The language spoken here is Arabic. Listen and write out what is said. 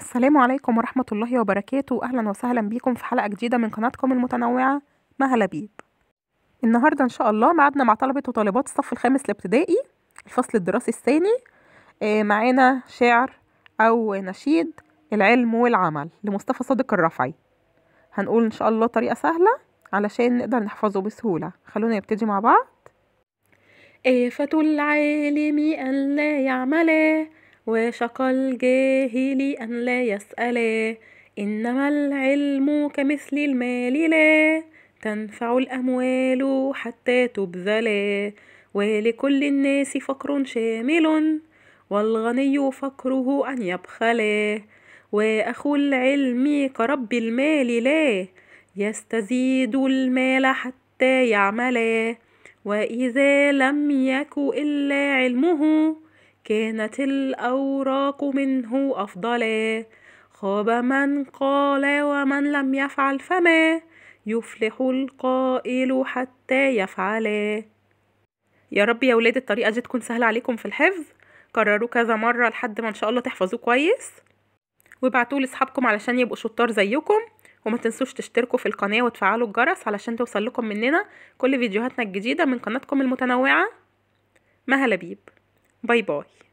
السلام عليكم ورحمة الله وبركاته أهلا وسهلا بيكم في حلقة جديدة من قناتكم المتنوعة مها لبيب النهاردة إن شاء الله معادنا مع طلبة وطالبات الصف الخامس الابتدائي الفصل الدراسي الثاني آه، معانا شعر أو نشيد العلم والعمل لمصطفى صادق الرفعي هنقول إن شاء الله طريقة سهلة علشان نقدر نحفظه بسهولة خلونا نبتدي مع بعض آفة العالم أن لا يعمله وشق الجاهل أن لا يسألا إنما العلم كمثل المال لا تنفع الأموال حتى تبذلا ولكل الناس فقر شامل والغني فقره أن يبخلا وأخو العلم كرب المال لا يستزيد المال حتى يعملا وإذا لم يك إلا علمه كانت الأوراق منه أفضلا خاب من قال ومن لم يفعل فما يفلح القائل حتى يفعل يا رب يا ولاد الطريقة دي تكون سهلة عليكم في الحفظ كرروا كذا مرة لحد ما إن شاء الله تحفظوه كويس وابعتوه لأصحابكم علشان يبقوا شطار زيكم وما تنسوش تشتركوا في القناة وتفعلوا الجرس علشان توصل لكم مننا كل فيديوهاتنا الجديدة من قناتكم المتنوعة مها لبيب Bye bye.